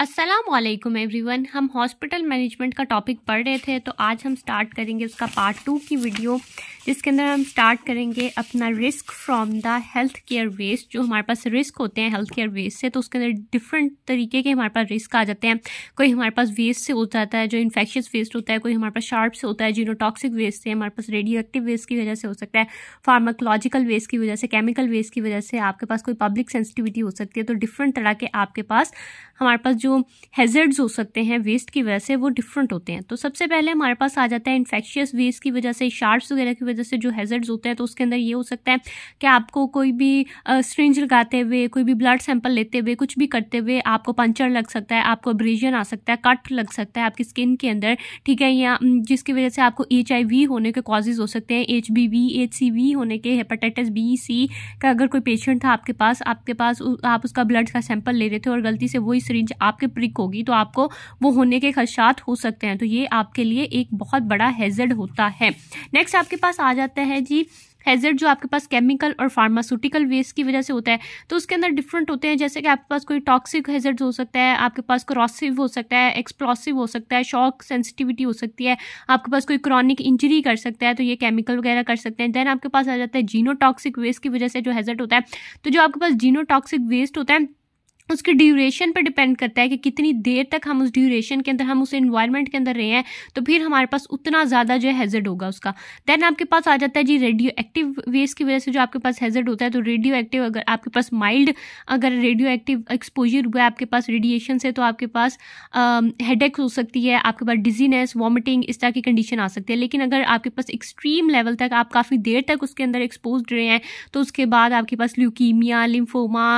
Aslam everyone हम hospital management का topic पढ़ रहे थे तो आज हम स्टार्ट करेंगे उसका पार्ट टू की वीडियो जिसके अंदर हम स्टार्ट करेंगे अपना risk from the health care waste जो हमारे पास रिस्क होते हैं हेल्थ केयर वेस्ट से तो उसके अंदर डिफरेंट तरीके के हमारे पास रिस्क आ जाते हैं कोई हमारे पास वेस्ट से हो जाता है जो इन्फेक्शियस वेस्ट होता है कोई हमारे पास शार्प से होता है जीनोटॉक्सिक वेस्ट से हमारे पास रेडियो एक्टिव वेस्ट की वजह से हो सकता है फार्माकोलॉजिकल वेस्ट की वजह से केमिकल वेस्ट की वजह से आपके पास कोई पब्लिक सेंसिटिविटी हो सकती है तो डिफरेंट तरह के आपके पास हमारे पास जो हैज़र्ड्स हो सकते हैं वेस्ट की वजह से वो डिफरेंट होते हैं तो सबसे पहले हमारे पास आ जाता है इन्फेक्शियस वेस्ट की वजह से शार्प्स वगैरह की वजह से जो हैजर्ड्स होते हैं तो उसके अंदर ये हो सकता है कि आपको कोई भी स्ट्रेंज लगाते हुए कोई भी ब्लड सैंपल लेते हुए कुछ भी करते हुए आपको पंचर लग सकता है आपको ब्रेजन आ सकता है कट लग सकता है आपकी स्किन के अंदर ठीक है या जिसकी वजह से आपको एच होने के कॉजेज हो सकते हैं एच बी होने के हेपेटाइटिस बी सी का अगर कोई पेशेंट था आपके पास आपके पास आप उसका ब्लड का सैंपल ले रहे थे और गलती से वही सिरिंज आपके प्रिक होगी तो आपको वो होने के खदशात हो सकते हैं तो ये आपके लिए एक बहुत बड़ा हैजर्ड होता है नेक्स्ट आपके पास आ जाता है जी हैजर्ड जो आपके पास केमिकल और फार्मास्यूटिकल वेस्ट की वजह से होता है तो उसके अंदर डिफरेंट होते हैं जैसे कि आपके पास कोई टॉक्सिक हैजर्ड हो सकता है आपके पास क्रॉसिव हो सकता है एक्सप्लॉसिव हो सकता है शॉक सेंसिटिविटी हो सकती है आपके पास कोई क्रॉनिक इंजरी कर सकता है तो ये केमिकल वगैरह कर सकते हैं देन आपके पास आ जाता है जीनो टॉक्सिक वेस्ट की वजह से जो हैजर्ड होता है तो जो आपके पास जीनो टॉक्सिक वेस्ट होता है उसके ड्यूरेशन पर डिपेंड करता है कि कितनी देर तक हम उस ड्यूरेशन के अंदर हम उस इन्वायरमेंट के अंदर रहे हैं तो फिर हमारे पास उतना ज़्यादा जो है हैजर्ड होगा उसका देन आपके पास आ जाता है जी रेडियो एक्टिव वेस्ट की वजह से जो आपके पास हैजर्ड होता है तो रेडियो एक्टिव अगर आपके पास माइल्ड अगर रेडियो एक्टिव एक्सपोजर हुआ है आपके पास रेडिएशन से तो आपके पास हेड हो सकती है आपके पास डिजीनेस वॉमिटिंग इस तरह की कंडीशन आ सकती है लेकिन अगर आपके पास एक्सट्रीम लेवल तक आप काफ़ी देर तक उसके अंदर एक्सपोज रहे हैं तो उसके बाद आपके पास ल्यूकीमिया लिम्फोमा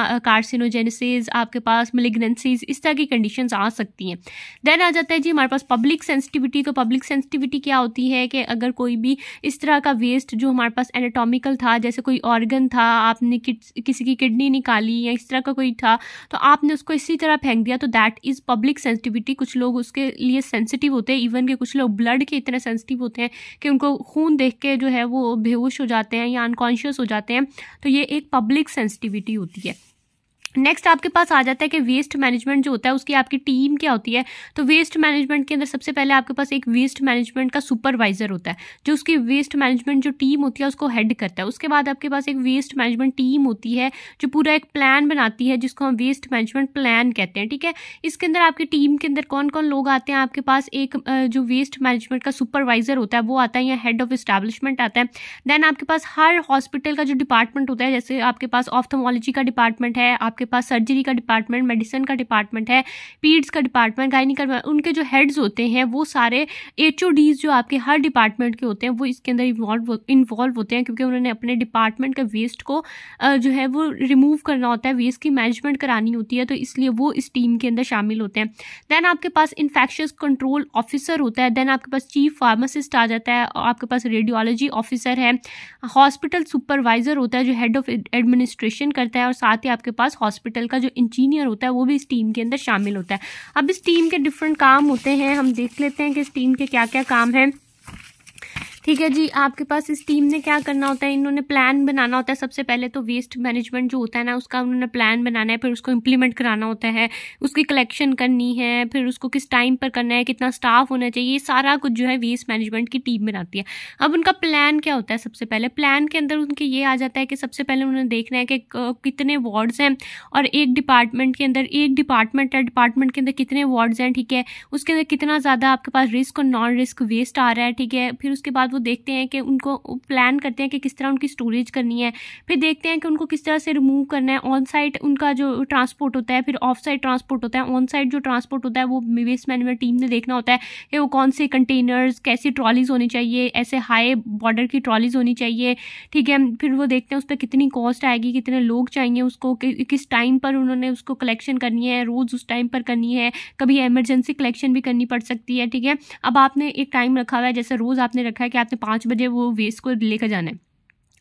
आप आपके पास मिलिग्नेंसीज इस तरह की कंडीशन आ सकती हैं देन आ जाता है जी हमारे पास पब्लिक सेंसिटिविटी तो पब्लिक सेंसिटिविटी क्या होती है कि अगर कोई भी इस तरह का वेस्ट जो हमारे पास एनाटॉमिकल था जैसे कोई ऑर्गन था आपने किसी की किडनी निकाली या इस तरह का कोई था तो आपने उसको इसी तरह फेंक दिया तो दैट इज़ पब्लिक सेंसिटिविटी कुछ लोग उसके लिए सेंसिटिव होते हैं इवन के कुछ लोग ब्लड के इतने सेंसिटिव होते हैं कि उनको खून देख के जो है वो बेहोश हो जाते हैं या अनकॉन्शियस हो जाते हैं तो ये एक पब्लिक सेंसिटिविटी होती है नेक्स्ट आपके पास आ जाता है कि वेस्ट मैनेजमेंट जो होता है उसकी आपकी टीम क्या होती है तो वेस्ट मैनेजमेंट के अंदर सबसे पहले आपके पास एक वेस्ट मैनेजमेंट का सुपरवाइजर होता है जो उसकी वेस्ट मैनेजमेंट जो टीम होती है उसको हेड करता है उसके बाद आपके पास एक वेस्ट मैनेजमेंट टीम होती है जो पूरा एक प्लान बनाती है जिसको हम वेस्ट मैनेजमेंट प्लान कहते हैं ठीक है इसके अंदर आपकी टीम के अंदर कौन कौन लोग आते हैं आपके पास एक जो वेस्ट मैनेजमेंट का सुपरवाइजर होता है वो आता है या हेड ऑफ इस्टेब्लिशमेंट आता है देन आपके पास हर हॉस्पिटल का जो डिपार्टमेंट होता है जैसे आपके पास ऑफ्थमोलॉजी का डिपार्टमेंट है आपके आपके पास सर्जरी का डिपार्टमेंट मेडिसिन का डिपार्टमेंट है पीड्स का डिपार्टमेंट गायनी का उनके जो हेड्स होते हैं वो सारे एच जो आपके हर डिपार्टमेंट के होते हैं वो इसके अंदर इन्वॉल्व इन्वॉल्व होते हैं क्योंकि उन्होंने अपने डिपार्टमेंट का वेस्ट को जो है वो रिमूव करना होता है वेस्ट की मैनेजमेंट करानी होती है तो इसलिए वो इस टीम के अंदर शामिल होते हैं देन आपके पास इन्फेक्शस कंट्रोल ऑफिसर होता है देन आपके पास चीफ फार्मासिस्ट आ जाता है आपके पास रेडियोलॉजी ऑफिसर है हॉस्पिटल सुपरवाइज़र होता है जो हेड ऑफ एडमिनिस्ट्रेशन करता है और साथ ही आपके पास हॉस्पिटल का जो इंजीनियर होता है वो भी इस टीम के अंदर शामिल होता है अब इस टीम के डिफरेंट काम होते हैं हम देख लेते हैं कि इस टीम के क्या क्या काम हैं ठीक है जी आपके पास इस टीम ने क्या करना होता है इन्होंने प्लान बनाना होता है सबसे पहले तो वेस्ट मैनेजमेंट जो होता है ना उसका उन्होंने प्लान बनाना है फिर उसको इम्प्लीमेंट कराना होता है उसकी कलेक्शन करनी है फिर उसको किस टाइम पर करना है कितना स्टाफ होना चाहिए ये सारा कुछ जो है वेस्ट मैनेजमेंट की टीम बनाती है अब उनका प्लान क्या होता है सबसे पहले प्लान के अंदर उनके ये आ जाता है कि सबसे पहले उन्होंने देखना है कि कितने वार्ड्स हैं और एक डिपार्टमेंट के अंदर एक डिपार्टमेंट है डिपार्टमेंट के अंदर कितने वार्ड्स हैं ठीक है उसके अंदर कितना ज़्यादा आपके पास रिस्क और नॉन रिस्क वेस्ट आ रहा है ठीक है फिर उसके बाद वो तो देखते हैं कि उनको प्लान करते हैं कि किस तरह उनकी स्टोरेज करनी है फिर देखते हैं कि उनको किस तरह से रिमूव करना है ऑन साइट उनका जो ट्रांसपोर्ट होता है फिर ऑफ साइड ट्रांसपोर्ट होता है ऑन साइड जो ट्रांसपोर्ट होता है वो वेस्ट मैनेजमेंट टीम ने देखना होता है कि वो कौन से कंटेनर्स कैसी ट्रॉलीज होनी चाहिए ऐसे हाई बॉर्डर की ट्रॉलीज होनी चाहिए ठीक है फिर वो देखते हैं उस पर कितनी कॉस्ट आएगी कितने लोग चाहिए उसको कि, किस टाइम पर उन्होंने उसको कलेक्शन करनी है रोज़ उस टाइम पर करनी है कभी एमरजेंसी कलेक्शन भी करनी पड़ सकती है ठीक है अब आपने एक टाइम रखा हुआ है जैसे रोज़ आपने रखा है कि में पाँच बजे वो वेस्ट को लेकर जाना है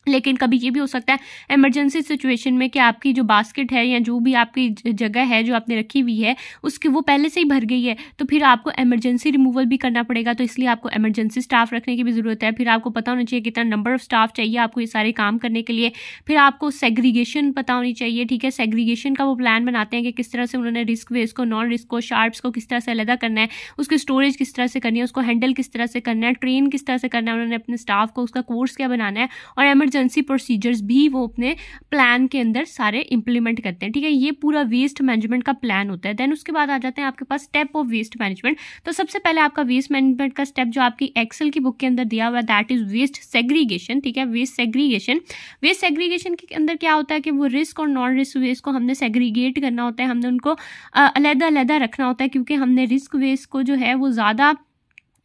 लेकिन कभी ये भी हो सकता है इमरजेंसी सिचुएशन में कि आपकी जो बास्केट है या जो भी आपकी जगह है जो आपने रखी हुई है उसकी वो पहले से ही भर गई है तो फिर आपको इमरजेंसी रिमूवल भी करना पड़ेगा तो इसलिए आपको इमरजेंसी स्टाफ रखने की भी ज़रूरत है फिर आपको पता होना चाहिए कितना नंबर ऑफ स्टाफ चाहिए आपको ये सारे काम करने के लिए फिर आपको सेग्रीगेशन पता होनी चाहिए ठीक है सेग्रीगेशन का वो प्लान बनाते हैं कि किस तरह से उन्होंने रिस्क वेस्ट को नॉन रिस्क को शार्प्स को किस तरह से अलहदा करना है उसकी स्टोरेज किस तरह से करनी है उसको हैंडल किस तरह से करना है ट्रेन किस तरह से करना है उन्होंने अपने स्टाफ को उसका कोर्स क्या बनाना है और एमरजेंसी इमरजेंसी प्रोसीजर्स भी वो अपने प्लान के अंदर सारे इंप्लीमेंट करते हैं ठीक है ये पूरा वेस्ट मैनेजमेंट का प्लान होता है देन उसके बाद आ जाते हैं आपके पास स्टेप ऑफ वेस्ट मैनेजमेंट तो सबसे पहले आपका वेस्ट मैनेजमेंट का स्टेप जो आपकी एक्सेल की बुक के अंदर दिया हुआ है दैट इज वेस्ट सेग्रीगेशन ठीक है वेस्ट सेग्रीगेशन वेस्ट सेग्रीगेशन के अंदर क्या होता है कि वो रिस्क और नॉन रिस्क वेस्ट को हमने सेग्रीगेट करना होता है हमने उनको अलहदा अलहदा रखना होता है क्योंकि हमने रिस्क वेस्ट को जो है वो ज़्यादा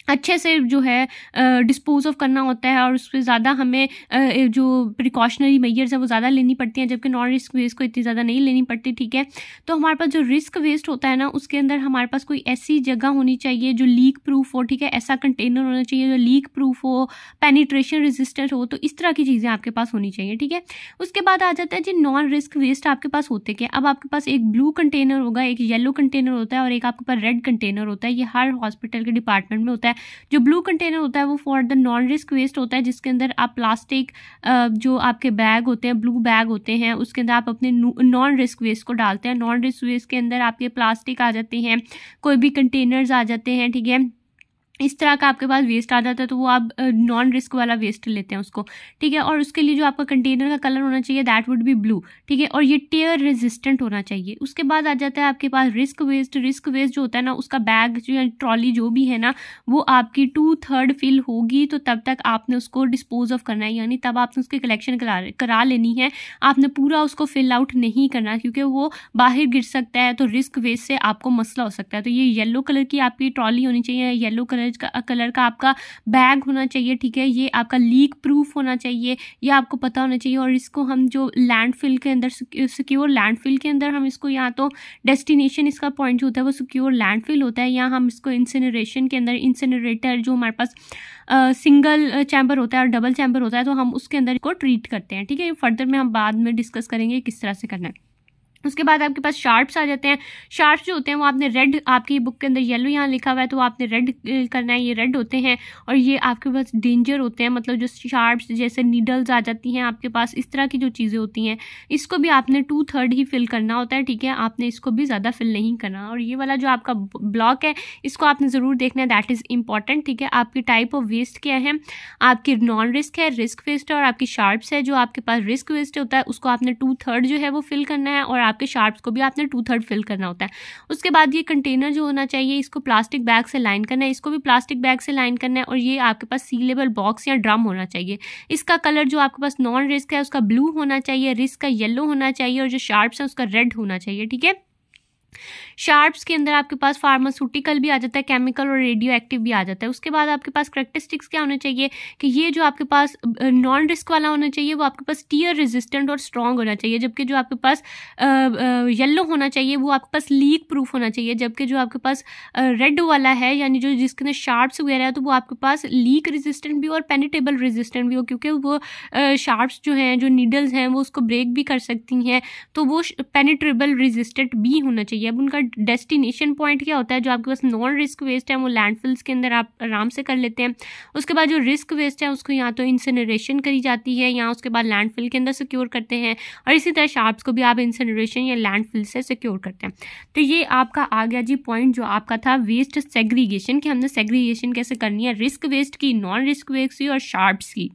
अच्छे से जो है डिस्पोज ऑफ करना होता है और उस पर ज़्यादा हमें जो प्रिकॉशनरी मेयर्स हैं वो ज़्यादा लेनी पड़ती हैं जबकि नॉन रिस्क वेस्ट को इतनी ज़्यादा नहीं लेनी पड़ती ठीक है तो हमारे पास जो रिस्क वेस्ट होता है ना उसके अंदर हमारे पास कोई ऐसी जगह होनी चाहिए जो लीक प्रूफ हो ठीक है ऐसा कंटेनर होना चाहिए जो लीक प्रूफ हो पेनीट्रेशन रेजिस्टेंट हो तो इस तरह की चीज़ें आपके पास होनी चाहिए ठीक है उसके बाद आ जाता है जी नॉन रिस्क वेस्ट आपके पास होते क्या अब आपके पास एक ब्लू कंटेनर होगा एक येलो कंटेनर होता है और एक आपके पास रेड कंटेनर होता है ये हर हॉस्पिटल के डिपार्टमेंट में होता है जो ब्लू कंटेनर होता है वो for the non risk waste होता है जिसके अंदर आप प्लास्टिक जो आपके बैग होते हैं ब्लू बैग होते हैं उसके अंदर आप अपने नॉन रिस्क वेस्ट को डालते हैं नॉन रिस्क वेस्ट के अंदर आपके प्लास्टिक आ जाते हैं कोई भी कंटेनर्स आ जाते हैं ठीक है इस तरह का आपके पास वेस्ट आ जाता है तो वो आप नॉन रिस्क वाला वेस्ट लेते हैं उसको ठीक है और उसके लिए जो आपका कंटेनर का कलर होना चाहिए दैट वुड बी ब्लू ठीक है और ये टेयर रेजिस्टेंट होना चाहिए उसके बाद आ जाता है आपके पास रिस्क वेस्ट रिस्क वेस्ट जो होता है ना उसका बैग जो या ट्रॉली जो भी है ना वो आपकी टू थर्ड फिल होगी तो तब तक आपने उसको डिस्पोज ऑफ करना है यानी तब आपने उसकी कलेक्शन करा करा लेनी है आपने पूरा उसको फिल आउट नहीं करना क्योंकि वो बाहर गिर सकता है तो रिस्क वेस्ट से आपको मसला हो सकता है तो ये येलो कलर की आपकी ट्रॉली होनी चाहिए येलो कलर कलर का कलर का आपका बैग होना चाहिए ठीक है ये आपका लीक प्रूफ होना चाहिए ये आपको पता होना चाहिए और इसको हम जो लैंडफिल के अंदर सिक्योर लैंडफिल के अंदर हम इसको यहाँ तो डेस्टिनेशन इसका पॉइंट जो होता है वो सिक्योर लैंडफिल होता है या हम इसको इंसनरेशन के अंदर इंसनरेटर जो हमारे पास सिंगल चैम्बर होता है और डबल चैम्बर होता है तो हम उसके अंदर को ट्रीट करते हैं ठीक है फर्दर में हम बाद में डिस्कस करेंगे किस तरह से करना है उसके बाद आपके पास शार्प्स आ जाते हैं शार्प्स जो होते हैं वो आपने रेड आपकी बुक के अंदर येलो यहाँ लिखा हुआ है तो आपने रेड करना है ये रेड होते हैं और ये आपके पास डेंजर होते हैं मतलब जो शार्प्स जैसे नीडल्स आ जाती हैं आपके पास इस तरह की जो चीज़ें होती हैं इसको भी आपने टू थर्ड ही फिल करना होता है ठीक है आपने इसको भी ज़्यादा फिल नहीं करना और ये वाला जो आपका ब्लॉक है इसको आपने ज़रूर देखना है दैट इज़ इंपॉर्टेंट ठीक है आपकी टाइप ऑफ वेस्ट क्या है आपकी नॉन रिस्क है रिस्क वेस्ट है और आपकी शार्प्स है जो आपके पास रिस्क वेस्ट होता है उसको आपने टू थर्ड जो है वो फिल करना है और आपके शार्प्स को भी आपने टू थर्ड फिल करना होता है उसके बाद ये कंटेनर जो होना चाहिए इसको प्लास्टिक बैग से लाइन करना है इसको भी प्लास्टिक बैग से लाइन करना है और ये आपके पास सीलेबल बॉक्स या ड्रम होना चाहिए इसका कलर जो आपके पास नॉन रिस्क है उसका ब्लू होना चाहिए रिस्क का येलो होना चाहिए और जो शार्प्स है उसका रेड होना चाहिए ठीक है शार्प्स के अंदर आपके पास फार्मास्यूटिकल भी आ जाता है केमिकल और रेडियो एक्टिव भी आ जाता है उसके बाद आपके पास करेक्टरिस्टिक्स क्या होना चाहिए कि ये जो आपके पास नॉन रिस्क वाला होना चाहिए वो आपके पास टीयर रेजिस्टेंट और स्ट्रॉन्ग होना चाहिए जबकि जो आपके पास येल्लो होना चाहिए वो आपके पास लीक प्रूफ होना चाहिए जबकि जो आपके पास रेड वाला है यानी जो जिसके अंदर शार्प्स वगैरह है तो वो आपके पास लीक रेजिस्टेंट भी और पेनिटेबल रेजिस्टेंट भी हो क्योंकि वो शार्प्स जो हैं जो नीडल्स हैं वो उसको ब्रेक भी कर सकती हैं तो वो पेनिट्रेबल रेजिस्टेंट भी होना चाहिए अब उनका डेस्टिनेशन पॉइंट क्या होता है जो आपके पास नॉन रिस्क वेस्ट है वो लैंडफिल्स के अंदर आप आराम से कर लेते हैं उसके बाद जो रिस्क वेस्ट है उसको या तो इंसनरेशन करी जाती है या उसके बाद लैंडफिल के अंदर सिक्योर करते हैं और इसी तरह शार्प्स को भी आप इंसनरेशन या लैंडफिल से सिक्योर करते हैं तो ये आपका आ गया जी पॉइंट जो आपका था वेस्ट सेग्रीगेशन कि हमने सेग्रीगेशन कैसे करनी है रिस्क वेस्ट की नॉन रिस्क वेस्ट की और शार्प्स की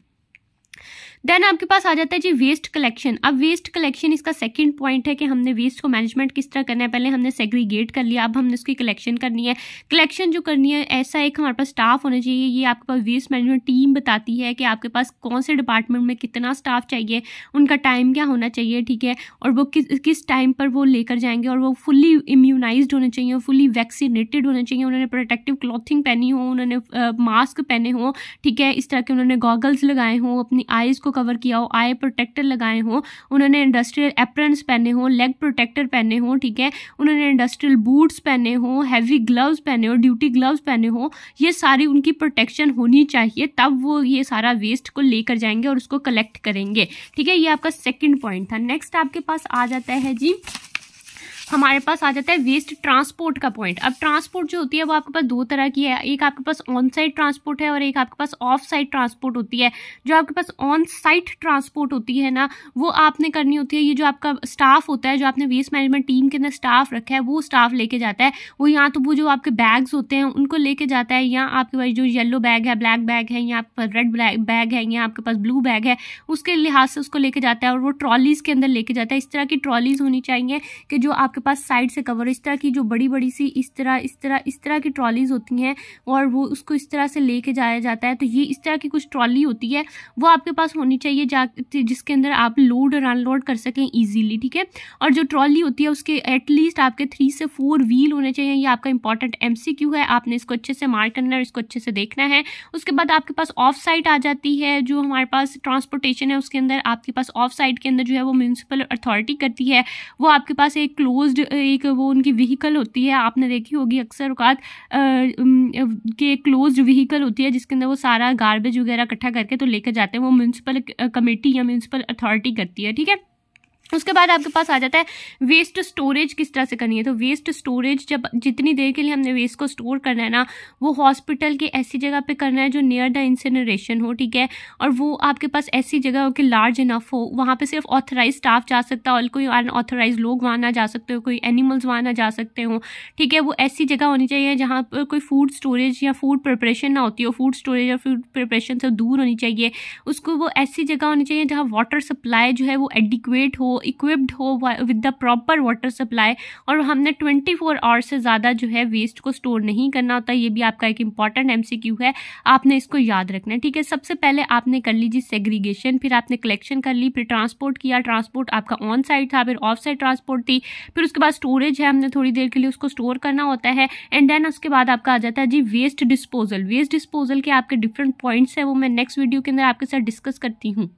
देन आपके पास आ जाता है जी वेस्ट कलेक्शन अब वेस्ट कलेक्शन इसका सेकंड पॉइंट है कि हमने वेस्ट को मैनेजमेंट किस तरह करना है पहले हमने सेग्रीगेट कर लिया अब हमने उसकी कलेक्शन करनी है कलेक्शन जो करनी है ऐसा एक हमारे पास स्टाफ होना चाहिए ये आपके पास वेस्ट मैनेजमेंट टीम बताती है कि आपके पास कौन से डिपार्टमेंट में कितना स्टाफ चाहिए उनका टाइम क्या होना चाहिए ठीक है और वो किस किस टाइम पर वो लेकर जाएंगे और वो फुल्ली इम्यूनाइज होने चाहिए फुली वैक्सीनेटेड होने चाहिए उन्होंने प्रोटेक्टिव क्लॉथिंग पहनी हो उन्होंने मास्क पहने हों ठीक है इस तरह के उन्होंने गॉगल्स लगाए हों अपनी आइज़ को कवर किया हो आई प्रोटेक्टर लगाए हों उन्होंने इंडस्ट्रियल एप्रन्स पहने हों लेग प्रोटेक्टर पहने हों ठीक है उन्होंने इंडस्ट्रियल बूट्स पहने हो हैवी ग्लव्स पहने हो ड्यूटी ग्लव्स पहने हों ये सारी उनकी प्रोटेक्शन होनी चाहिए तब वो ये सारा वेस्ट को लेकर जाएंगे और उसको कलेक्ट करेंगे ठीक है ये आपका सेकेंड पॉइंट था नेक्स्ट आपके पास आ जाता है जी हमारे पास आ जाता है वेस्ट ट्रांसपोर्ट का पॉइंट अब ट्रांसपोर्ट जो होती है वो आपके पास दो तरह की है एक आपके पास ऑन साइड ट्रांसपोर्ट है और एक आपके पास ऑफ साइड ट्रांसपोर्ट होती है जो आपके पास ऑन साइड ट्रांसपोर्ट होती है ना वो आपने करनी होती है ये जो आपका स्टाफ होता है जो आपने वेस्ट मैनेजमेंट टीम के अंदर स्टाफ रखा है वो स्टाफ लेके जाता है वो या तो वो जो आपके बैग्स होते हैं उनको लेके जाता है या आपके पास जो येलो बैग है ब्लैक बैग है या आपके पास रेड बैग है या आपके पास ब्लू बैग है उसके लिहाज से उसको लेके जाता है और वो ट्रॉलीज़ के अंदर लेके जाता है इस तरह की ट्रॉलीज़ होनी चाहिए कि जो आपके पास साइड से कवर इस तरह की जो बड़ी बड़ी सी इस तरह इस तरह इस तरह की ट्रॉलीज़ होती हैं और वो उसको इस तरह से लेके जाया जाता है तो ये इस तरह की कुछ ट्रॉली होती है वो आपके पास होनी चाहिए जा जिसके अंदर आप लोड और अनलोड कर सकें ईजीली ठीक है और जो ट्रॉली होती है उसके एटलीस्ट आपके थ्री से फोर व्हील होने चाहिए ये आपका इंपॉर्टेंट एम है आपने इसको अच्छे से मार्क करना है इसको अच्छे से देखना है उसके बाद आपके पास ऑफ साइड आ जाती है जो हमारे पास ट्रांसपोर्टेशन है उसके अंदर आपके पास ऑफ साइड के अंदर जो है वो म्यूनसिपल अथॉरिटी करती है वो आपके पास एक क्लोज एक्सपोज uh, एक वो उनकी व्हीकल होती है आपने देखी होगी अक्सर औकात के क्लोज व्हीकल होती है जिसके अंदर वो सारा गार्बेज वगैरह इकट्ठा करके तो लेकर जाते हैं वो म्यूनसिपल कमेटी या म्यूनसिपल अथॉरिटी करती है ठीक है उसके बाद आपके पास आ जाता है वेस्ट स्टोरेज किस तरह से करनी है तो वेस्ट स्टोरेज जब जितनी देर के लिए हमने वेस्ट को स्टोर करना है ना वो हॉस्पिटल की ऐसी जगह पे करना है जो नियर द इंसिनरेशन हो ठीक है और वो आपके पास ऐसी जगह हो कि लार्ज इनफ हो वहाँ पे सिर्फ ऑथराइज स्टाफ जा सकता है और कोई अनऑथराइज लोग वहाँ ना जा सकते हो कोई एनिमल्स वहाँ ना जा सकते हो ठीक है वो ऐसी जगह होनी चाहिए जहाँ पर कोई फूड स्टोरेज या फूड प्रिपरेशन ना होती हो फूड स्टोरेज और फूड प्रिपरेशन से दूर होनी चाहिए उसको वो ऐसी जगह होनी चाहिए जहाँ वाटर सप्लाई जो है वो एडिक्वेट हो इक्विप्ड हो with the proper water supply और हमने 24 फोर आवर्स से ज़्यादा जो है वेस्ट को स्टोर नहीं करना होता ये भी आपका एक इंपॉर्टेंट एम है आपने इसको याद रखना है ठीक है सबसे पहले आपने कर लीजिए सेग्रीगेशन फिर आपने कलेक्शन कर ली फिर ट्रांसपोर्ट किया ट्रांसपोर्ट आपका ऑन साइड था फिर ऑफ साइड ट्रांसपोर्ट थी फिर उसके बाद स्टोरेज है हमने थोड़ी देर के लिए उसको स्टोर करना होता है एंड देन उसके बाद आपका आ जाता है जी वेस्ट डिस्पोजल वेस्ट डिस्पोजल के आपके डिफरेंट पॉइंट्स हैं वो मैं नेक्स्ट वीडियो के अंदर आपके साथ डिस्कस करती हूँ